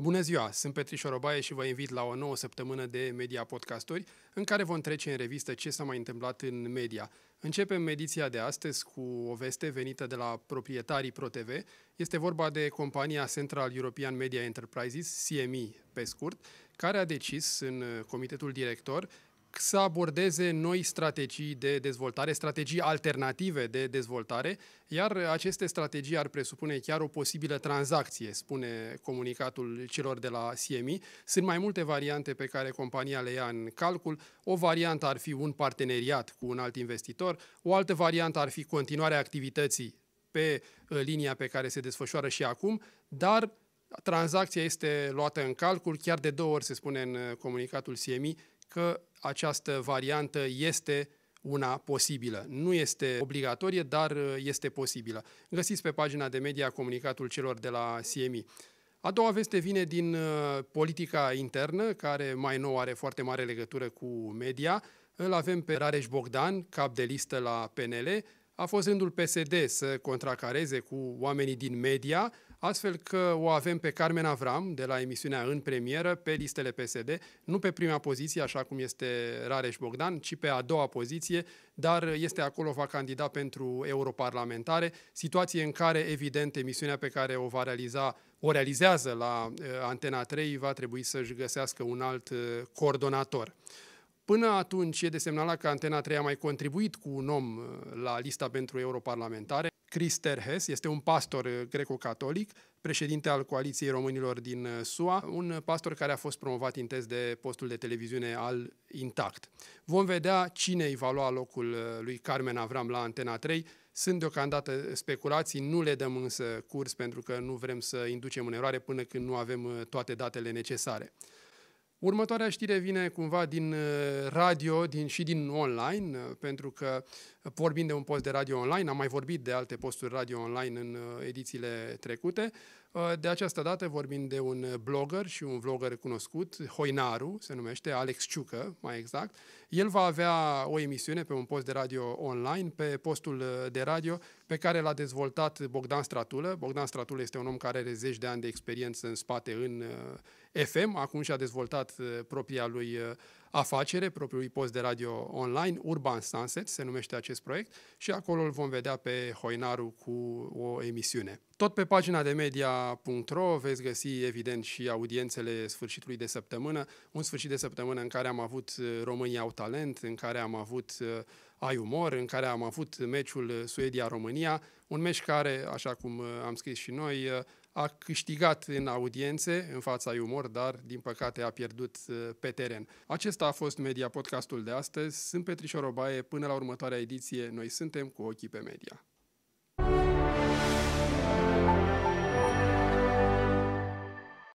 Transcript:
Bună ziua! Sunt Petrișor Obaie și vă invit la o nouă săptămână de Media Podcasturi, în care vom trece în revistă ce s-a mai întâmplat în media. Începem ediția de astăzi cu o veste venită de la proprietarii ProTV. Este vorba de compania Central European Media Enterprises, CME pe scurt, care a decis în comitetul director să abordeze noi strategii de dezvoltare, strategii alternative de dezvoltare, iar aceste strategii ar presupune chiar o posibilă tranzacție, spune comunicatul celor de la CMI. Sunt mai multe variante pe care compania le ia în calcul. O variantă ar fi un parteneriat cu un alt investitor, o altă variantă ar fi continuarea activității pe uh, linia pe care se desfășoară și acum, dar tranzacția este luată în calcul, chiar de două ori se spune în uh, comunicatul CMI că această variantă este una posibilă. Nu este obligatorie, dar uh, este posibilă. Găsiți pe pagina de media comunicatul celor de la CMI. A doua veste vine din uh, politica internă, care mai nou are foarte mare legătură cu media. Îl avem pe Rareș Bogdan, cap de listă la PNL. A fost rândul PSD să contracareze cu oamenii din media, astfel că o avem pe Carmen Avram, de la emisiunea în premieră, pe listele PSD, nu pe prima poziție, așa cum este Rareș Bogdan, ci pe a doua poziție, dar este acolo, va candida pentru europarlamentare, situație în care, evident, emisiunea pe care o va realiza o realizează la eh, Antena 3, va trebui să-și găsească un alt eh, coordonator. Până atunci e de semnalat că Antena 3 a mai contribuit cu un om eh, la lista pentru europarlamentare, Chris Terhes, este un pastor eh, greco-catolic, președinte al Coaliției Românilor din eh, SUA, un eh, pastor care a fost promovat în test de postul de televiziune al Intact. Vom vedea cine îi va lua locul lui Carmen Avram la Antena 3. Sunt deocamdată speculații, nu le dăm însă curs pentru că nu vrem să inducem în eroare până când nu avem toate datele necesare. Următoarea știre vine cumva din uh, radio din, și din online, uh, pentru că vorbim de un post de radio online, am mai vorbit de alte posturi radio online în uh, edițiile trecute. Uh, de această dată vorbim de un uh, blogger și un vlogger cunoscut, Hoinaru, se numește, Alex Ciucă, mai exact. El va avea o emisiune pe un post de radio online, pe postul uh, de radio pe care l-a dezvoltat Bogdan Stratulă. Bogdan Stratulă este un om care are zeci de ani de experiență în spate în FM, acum și-a dezvoltat propria lui afacere, propriului post de radio online, Urban Sunset se numește acest proiect și acolo îl vom vedea pe Hoinaru cu o emisiune. Tot pe pagina de media.ro veți găsi evident și audiențele sfârșitului de săptămână, un sfârșit de săptămână în care am avut uh, România au talent, în care am avut uh, ai umor, în care am avut meciul Suedia-România, un meci care, așa cum uh, am scris și noi, a câștigat în audiențe în fața umor, dar din păcate a pierdut uh, pe teren. Acesta a fost Media Podcastul de astăzi. Sunt Petrișor Obaie. Până la următoarea ediție, noi suntem cu ochii pe media.